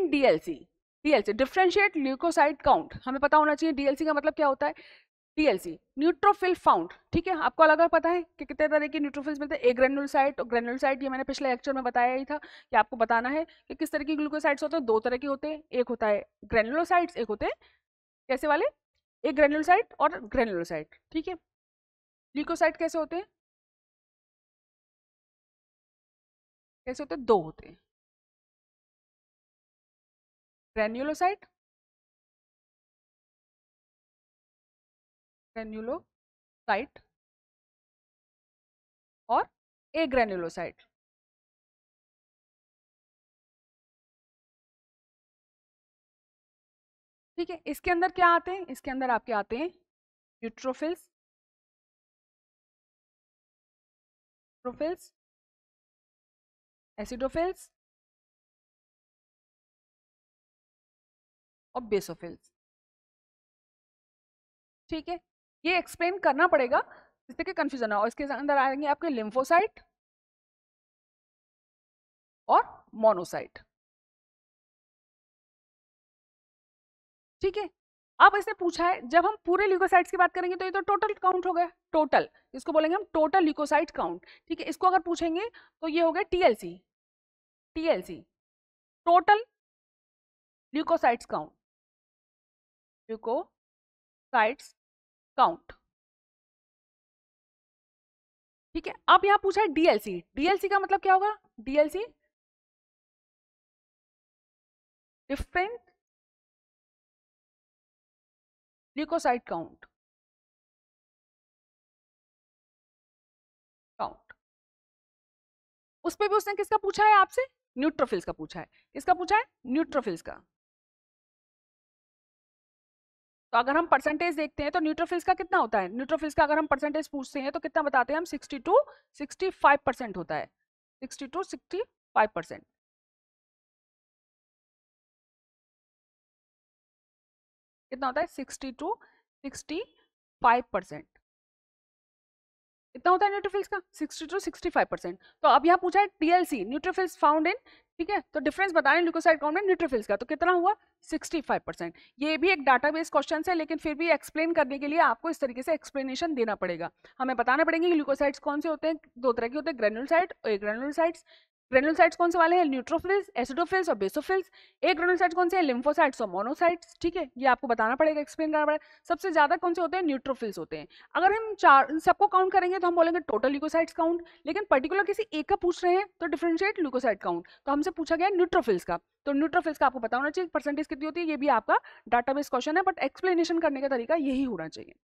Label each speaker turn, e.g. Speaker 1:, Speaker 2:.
Speaker 1: इन DLC DLC differentiate leucocyte count हमें पता होना चाहिए डीएलसी का मतलब क्या होता है डीएलसी न्यूट्रोफिल फाउंड ठीक है आपको अलग अलग पता है कि कितने तरह के न्यूट्रोफिल्स मिलते हैं ए ग्रेनुलसाइट और ग्रेनुलसाइट ये मैंने पिछले लेक्चर में बताया ही था कि आपको बताना है कि किस तरह की ग्लूकोसाइड्स होते हैं दो तरह के होते हैं एक होता है ग्रेनुलोसाइड्स एक होते हैं कैसे वाले एक
Speaker 2: ग्रेनुलोसाइट और ग्रेनुलोसाइट ठीक है ल्यूकोसाइट कैसे होते हैं कैसे होते हैं दो होते हैं granulocyte granulocyte और ए ग्रेन्युलोसाइट ठीक है इसके अंदर क्या आते हैं इसके अंदर आपके आते हैं न्यूट्रोफिल्स एसिडोफिल्स और बेसोफिल्स ठीक है ये एक्सप्लेन करना पड़ेगा जिससे कि कंफ्यूजन है हो इसके अंदर आएंगे आपके लिम्फोसाइट और मोनोसाइट ठीक है अब इसने पूछा है जब हम
Speaker 1: पूरे ल्यूकोसाइट्स की बात करेंगे तो ये तो टोटल काउंट हो गया टोटल इसको बोलेंगे हम टोटल ल्यूकोसाइट काउंट ठीक
Speaker 2: है इसको अगर पूछेंगे तो ये हो गया TLC TLC total leucocytes count leucocytes count ठीक है अब यहां पूछा है डीएलसी डीएलसी का मतलब क्या होगा DLC different leucocyte count count उस पर भी उसने किसका पूछा है आपसे न्यूट्रोफिल्स का पूछा है किसका पूछा है न्यूट्रोफिल्स का तो अगर हम परसेंटेज देखते
Speaker 1: हैं तो न्यूट्रोफिल्स का कितना होता है न्यूट्रोफिल्स का अगर हम परसेंटेज पूछते हैं तो कितना बताते हैं हम sixty to sixty
Speaker 2: five percent होता है sixty to sixty five percent कितना होता है sixty to sixty five percent इतना होता है न्यूट्रोफिल्स का 60 टू
Speaker 1: 65 परसेंट तो अब यहाँ पूछा है टीएलसी न्यूट्रोफिल्स फाउंड इन ठीक है तो डिफरेंस बता रहे हैं ल्यूकोसाइट काउंट न्यूट्रोफिल्स का तो कितना हुआ 65 परसेंट ये भी एक डाटा बेस क्वेश्चन है लेकिन फिर भी एक्सप्लेन करने के लिए आपको इस तरीके से एक्सप्लेनेशन देना पड़ेगा हमें बताना पड़ेगा कि ल्यूकोसाइड्स कौन से होते हैं दो तरह के होते हैं ग्रेनुलसाइड और ग्रेनुलसाइड्स ग्रेनुलसाइट्स कौन से वाले हैं न्यूट्रोफिल्स एसिडोफिल्स और बेसोफिल्स एक ग्रेनुलसाइट्स कौन से हैं लिम्फोसाइट्स और मोनोसाइट्स ठीक है ये आपको बताना पड़ेगा एक्सप्लेन करना पड़ेगा सबसे ज्यादा कौन से होते हैं न्यूट्रोफिल्स होते हैं अगर हम चार सबको काउंट करेंगे तो हम बोलेंगे टोटल ल्यूकोसाइट्स काउंट लेकिन पर्टिकुलर किसी एक का पूछ रहे हैं तो डिफ्रेंशिएट ल्यूकोसाइट काउंट तो हमसे पूछा गया न्यूट्रोफिल्स का तो न्यूट्रोफिल्स
Speaker 2: का आपको बताना चाहिए परसेंटेज कितनी होती है ये भी आपका डाटाबेस क्वेश्चन है बट एक्सप्लेनेशन करने का तरीका यही होना चाहिए